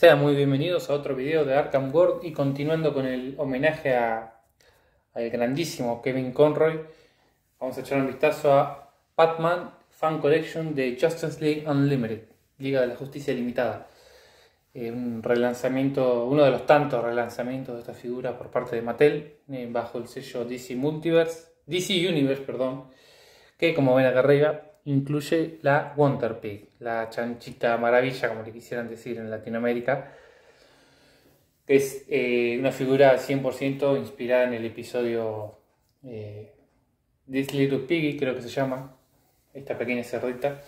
Sean muy bienvenidos a otro video de Arkham World y continuando con el homenaje al grandísimo Kevin Conroy, vamos a echar un vistazo a Batman Fan Collection de Justice League Unlimited, Liga de la Justicia Limitada. Eh, un relanzamiento, uno de los tantos relanzamientos de esta figura por parte de Mattel, eh, bajo el sello DC Multiverse, DC Universe, perdón, que como ven acá arriba incluye la Wonder Pig, la chanchita maravilla, como le quisieran decir en Latinoamérica. Es eh, una figura 100% inspirada en el episodio eh, This Little Piggy, creo que se llama, esta pequeña cerdita.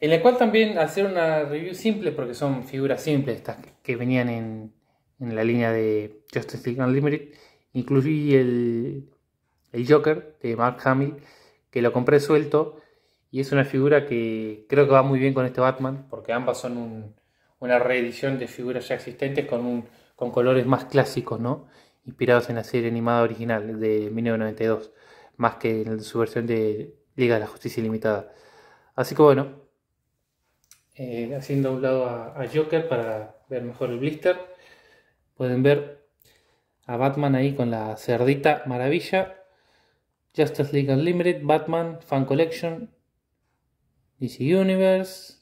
en la cual también hacer una review simple, porque son figuras simples estas que venían en, la línea de Justice League Unlimited, incluí el, el Joker de Mark Hamill, que lo compré suelto y es una figura que creo que va muy bien con este Batman, porque ambas son una reedición de figuras ya existentes con, colores más clásicos, ¿no? Inspirados en la serie animada original de 1992, más que en su versión de Liga de la Justicia Ilimitada. Así que bueno, eh, haciendo a un lado a, a, Joker para ver mejor el blister, pueden ver a Batman ahí con la cerdita maravilla. Justice League Unlimited, Batman Fan Collection, DC Universe,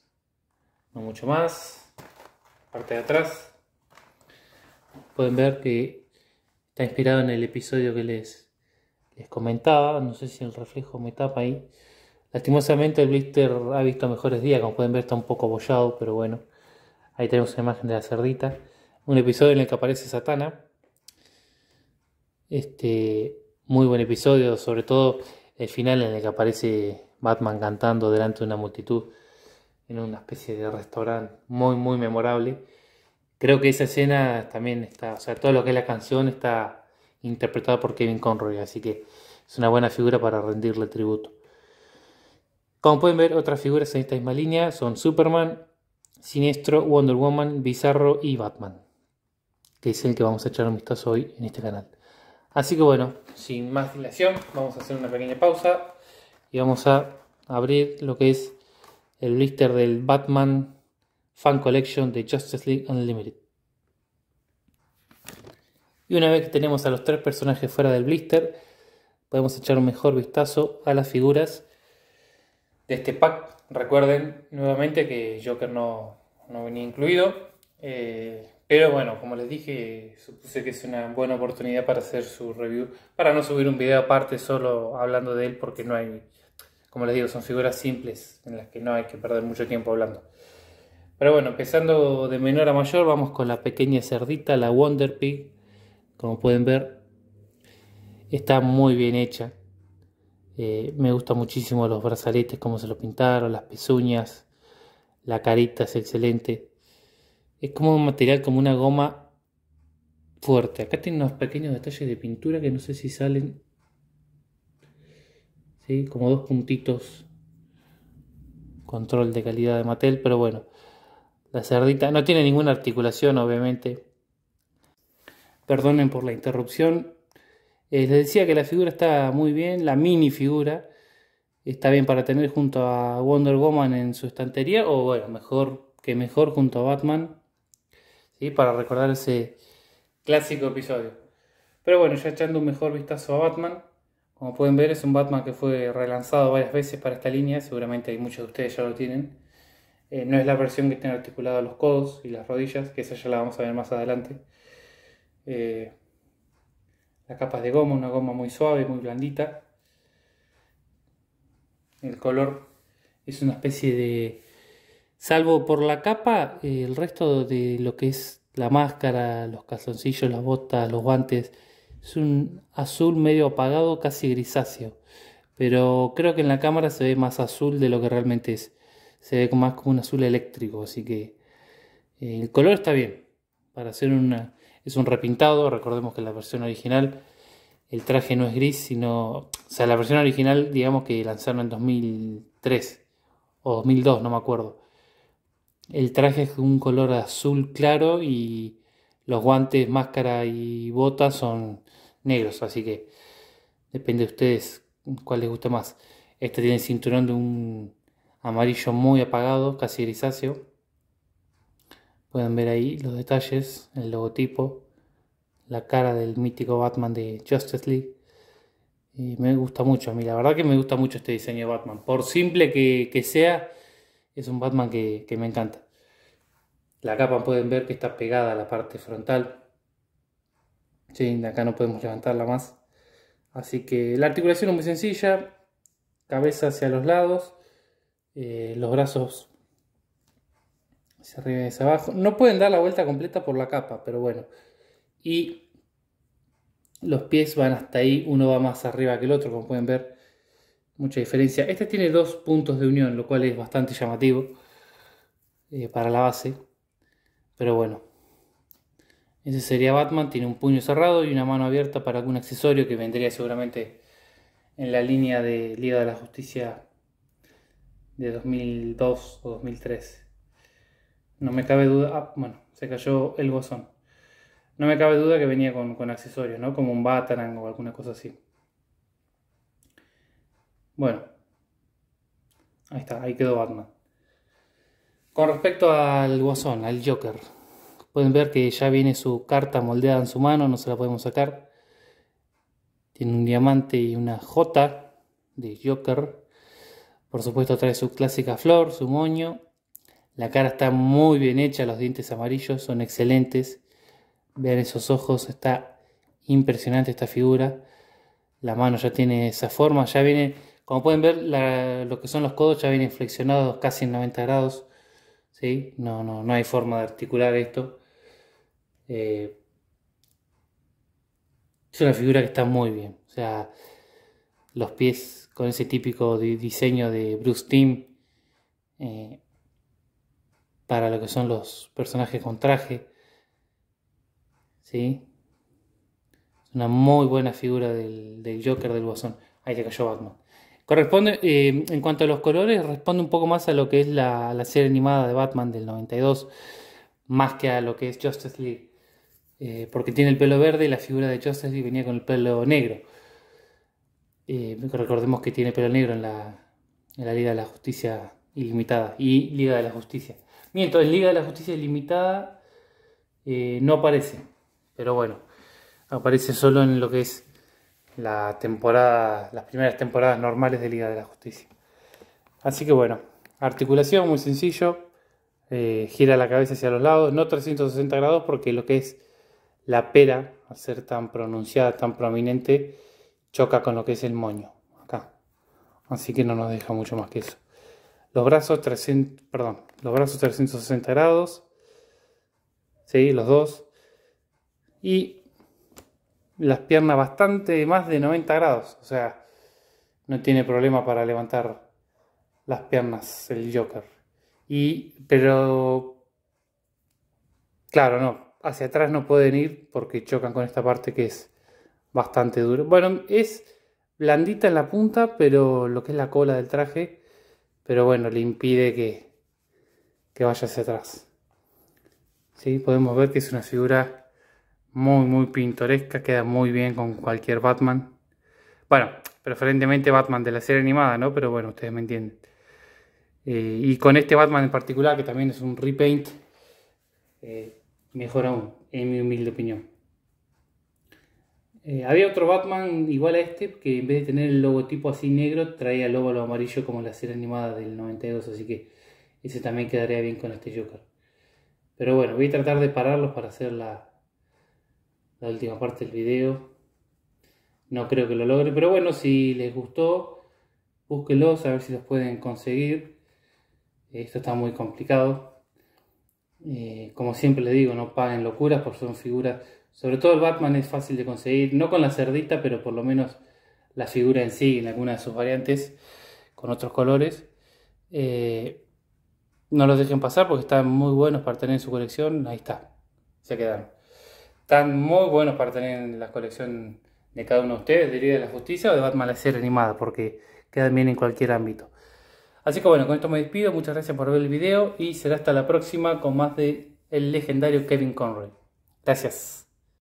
no mucho más, parte de atrás. Pueden ver que está inspirado en el episodio que les, les comentaba, no sé si el reflejo me tapa ahí. Lastimosamente el blister ha visto mejores días, como pueden ver está un poco abollado, pero bueno, ahí tenemos una imagen de la cerdita. Un episodio en el que aparece Satana. Este, muy buen episodio, sobre todo el final en el que aparece Batman cantando delante de una multitud en una especie de restaurante muy, muy memorable. Creo que esa escena también está, o sea, todo lo que es la canción está interpretada por Kevin Conroy, así que es una buena figura para rendirle tributo. Como pueden ver, otras figuras en esta misma línea son Superman, Siniestro, Wonder Woman, Bizarro y Batman, que es el que vamos a echar un vistazo hoy en este canal. Así que bueno, sin más dilación, vamos a hacer una pequeña pausa y vamos a abrir lo que es el blister del Batman Fan Collection de Justice League Unlimited. Y una vez que tenemos a los tres personajes fuera del blister, podemos echar un mejor vistazo a las figuras de este pack. Recuerden nuevamente que Joker no, no venía incluido. Eh, pero bueno, como les dije, supuse que es una buena oportunidad para hacer su review, para no subir un video aparte solo hablando de él porque no hay como les digo, son figuras simples en las que no hay que perder mucho tiempo hablando. Pero bueno, empezando de menor a mayor, vamos con la pequeña cerdita, la Wonder Pig. Como pueden ver, está muy bien hecha. Eh, me gustan muchísimo los brazaletes, cómo se lo pintaron, las pezuñas, la carita es excelente. Es como un material, como una goma fuerte. Acá tiene unos pequeños detalles de pintura que no sé si salen como dos puntitos control de calidad de Mattel, pero bueno, la cerdita no tiene ninguna articulación, obviamente. Perdonen por la interrupción. Eh, les decía que la figura está muy bien, la mini figura está bien para tener junto a Wonder Woman en su estantería, o bueno, mejor que mejor junto a Batman, y para recordar ese clásico episodio. Pero bueno, ya echando un mejor vistazo a Batman, como pueden ver es un Batman que fue relanzado varias veces para esta línea, seguramente hay muchos de ustedes ya lo tienen. Eh, no es la versión que tiene articulados los codos y las rodillas, que esa ya la vamos a ver más adelante. Eh, la capa es de goma, una goma muy suave, muy blandita. El color es una especie de... Salvo por la capa, eh, el resto de lo que es la máscara, los calzoncillos, las botas, los guantes, es un azul medio apagado, casi grisáceo. Pero creo que en la cámara se ve más azul de lo que realmente es. Se ve más como un azul eléctrico, así que eh, el color está bien. Para hacer una... Es un repintado, recordemos que la versión original el traje no es gris, sino, o sea, la versión original, digamos que lanzaron en 2003 o 2002, no me acuerdo. El traje es un color azul claro y los guantes, máscara y botas son negros. Así que depende de ustedes cuál les gusta más. Este tiene el cinturón de un amarillo muy apagado, casi grisáceo. Pueden ver ahí los detalles, el logotipo, la cara del mítico Batman de Justice League. Y me gusta mucho a mí, la verdad que me gusta mucho este diseño de Batman. Por simple que, sea, es un Batman que me encanta. La capa pueden ver que está pegada a la parte frontal acá no podemos levantarla más. Así que la articulación es muy sencilla. Cabeza hacia los lados. Eh, los brazos hacia arriba y hacia abajo. No pueden dar la vuelta completa por la capa, pero bueno. Y los pies van hasta ahí. Uno va más arriba que el otro, como pueden ver. Mucha diferencia. Este tiene dos puntos de unión, lo cual es bastante llamativo eh, para la base. Pero bueno, ese sería Batman, tiene un puño cerrado y una mano abierta para algún accesorio que vendría seguramente en la línea de Liga de la Justicia de 2002 o 2003. No me cabe duda, ah, bueno, se cayó el guasón No me cabe duda que venía con, accesorios, ¿no? Como un Batarang o alguna cosa así. Bueno, ahí está, ahí quedó Batman. Con respecto al Guasón, al Joker, Pueden ver que ya viene su carta moldeada en su mano, no se la podemos sacar. Tiene un diamante y una J de Joker. Por supuesto trae su clásica flor, su moño. La cara está muy bien hecha, los dientes amarillos son excelentes. Vean esos ojos, está impresionante esta figura. La mano ya tiene esa forma, ya viene, como pueden ver, lo que son los codos ya vienen flexionados casi en 90 grados. ¿sí? No, no, no hay forma de articular esto. Eh, es una figura que está muy bien. O sea, los pies con ese típico diseño de Bruce Timm eh, para lo que son los personajes con traje. ¿Sí? Es una muy buena figura del, Joker del Guasón. Ahí se cayó Batman. Corresponde, eh, en cuanto a los colores, responde un poco más a lo que es la, la serie animada de Batman del 92, más que a lo que es Justice League. Eh, porque tiene el pelo verde y la figura de Joseph venía con el pelo negro. Eh, recordemos que tiene pelo negro en la, Liga de la Justicia Ilimitada y Liga de la Justicia. Mientras en Liga de la Justicia Ilimitada eh, no aparece, pero bueno, aparece solo en lo que es la temporada, las primeras temporadas normales de Liga de la Justicia. Así que bueno, articulación muy sencillo, gira la cabeza hacia los lados, no 360 grados porque lo que es la pera, al ser tan pronunciada, tan prominente, choca con lo que es el moño, acá. Así que no nos deja mucho más que eso. Los brazos, 300, perdón, los brazos 360 grados, ¿sí? los dos. Y las piernas bastante más de 90 grados, o sea, no tiene problema para levantar las piernas el Joker. Y, pero, claro, no, hacia atrás no pueden ir porque chocan con esta parte que es bastante dura. Bueno, es blandita en la punta, pero lo que es la cola del traje, pero bueno, le impide que, vaya hacia atrás. ¿Sí? Podemos ver que es una figura muy, muy pintoresca, queda muy bien con cualquier Batman. Bueno, preferentemente Batman de la serie animada, ¿no? Pero bueno, ustedes me entienden. Eh, y con este Batman en particular, que también es un repaint, eh, mejor aún, en mi humilde opinión. Eh, había otro Batman igual a este, que en vez de tener el logotipo así negro, traía el óvalo amarillo como la serie animada del 92, así que ese también quedaría bien con este Joker. Pero bueno, voy a tratar de pararlos para hacer la, la última parte del video. No creo que lo logre, pero bueno, si les gustó, búsquenlos a ver si los pueden conseguir. Esto está muy complicado, eh, como siempre les digo, no paguen locuras porque son figuras. Sobre todo el Batman es fácil de conseguir, no con la cerdita, pero por lo menos la figura en sí, en alguna de sus variantes, con otros colores. Eh, no los dejen pasar porque están muy buenos para tener en su colección. Ahí está, se quedaron. Están muy buenos para tener en la colección de cada uno de ustedes, de Liga de la Justicia o de Batman la Ser animada, porque quedan bien en cualquier ámbito. Así que bueno, con esto me despido. Muchas gracias por ver el video y será hasta la próxima con más de el legendario Kevin Conroy. Gracias.